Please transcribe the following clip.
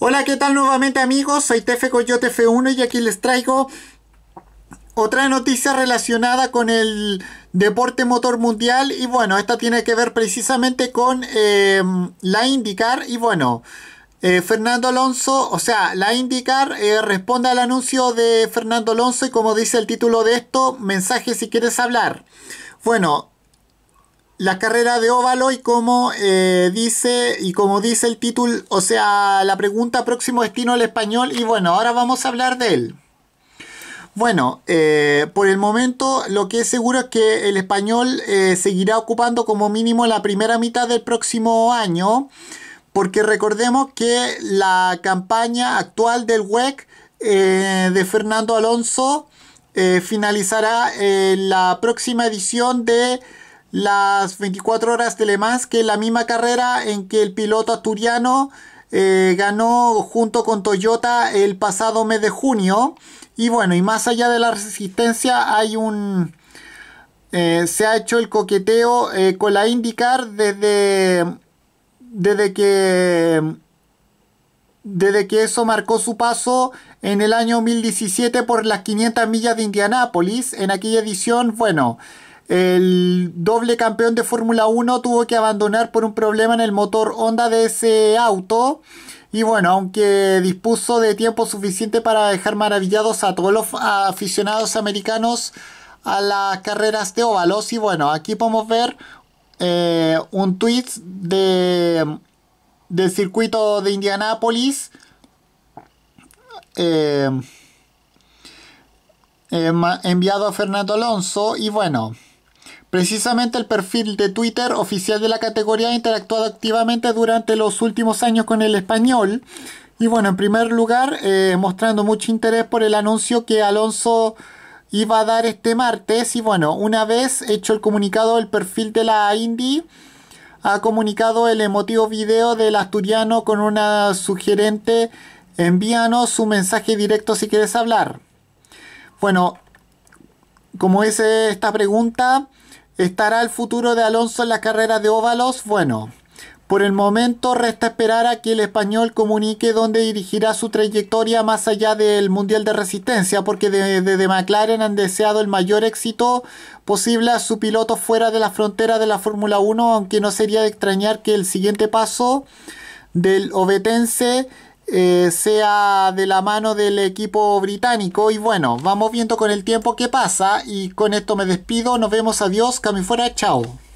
Hola, ¿qué tal nuevamente amigos? Soy Tefe Coyote F1 y aquí les traigo otra noticia relacionada con el deporte motor mundial y bueno, esta tiene que ver precisamente con em, la IndyCar y bueno, eh, Fernando Alonso, o sea, la IndyCar eh, responde al anuncio de Fernando Alonso y como dice el título de esto, mensaje si quieres hablar. Bueno, la carrera de óvalo y como eh, dice y como dice el título, o sea, la pregunta próximo destino al español y bueno, ahora vamos a hablar de él. Bueno, eh, por el momento lo que es seguro es que el español eh, seguirá ocupando como mínimo la primera mitad del próximo año, porque recordemos que la campaña actual del WEC de Fernando Alonso finalizará la próxima edición de las 24 horas de Le que es la misma carrera en que el piloto asturiano eh, ganó junto con Toyota el pasado mes de junio. Y bueno, y más allá de la resistencia hay un... Eh, se ha hecho el coqueteo eh, con la IndyCar desde, desde que desde que eso marcó su paso en el año 2017 por las 500 millas de Indianápolis en aquella edición bueno el doble campeón de Fórmula 1 tuvo que abandonar por un problema en el motor Honda de ese auto. Y bueno, aunque dispuso de tiempo suficiente para dejar maravillados a todos los aficionados americanos a las carreras de óvalos. Y bueno, aquí podemos ver eh, un tweet de, del circuito de Indianápolis. Eh, eh, enviado a Fernando Alonso. Y bueno. Precisamente el perfil de Twitter oficial de la categoría ha interactuado activamente durante los últimos años con el español. Y bueno, en primer lugar, eh, mostrando mucho interés por el anuncio que Alonso iba a dar este martes. Y bueno, una vez hecho el comunicado, el perfil de la Indy ha comunicado el emotivo video del asturiano con una sugerente envíanos su mensaje directo si quieres hablar. Bueno, como es esta pregunta, ¿Estará el futuro de Alonso en las carreras de óvalos? Bueno, por el momento resta esperar a que el español comunique dónde dirigirá su trayectoria más allá del Mundial de Resistencia, porque desde McLaren han deseado el mayor éxito posible a su piloto fuera de la frontera de la Fórmula 1, aunque no sería de extrañar que el siguiente paso del obetense eh, sea de la mano del equipo británico. Y bueno, vamos viendo con el tiempo qué pasa. Y con esto me despido. Nos vemos. Adiós. Cami fuera. Chao.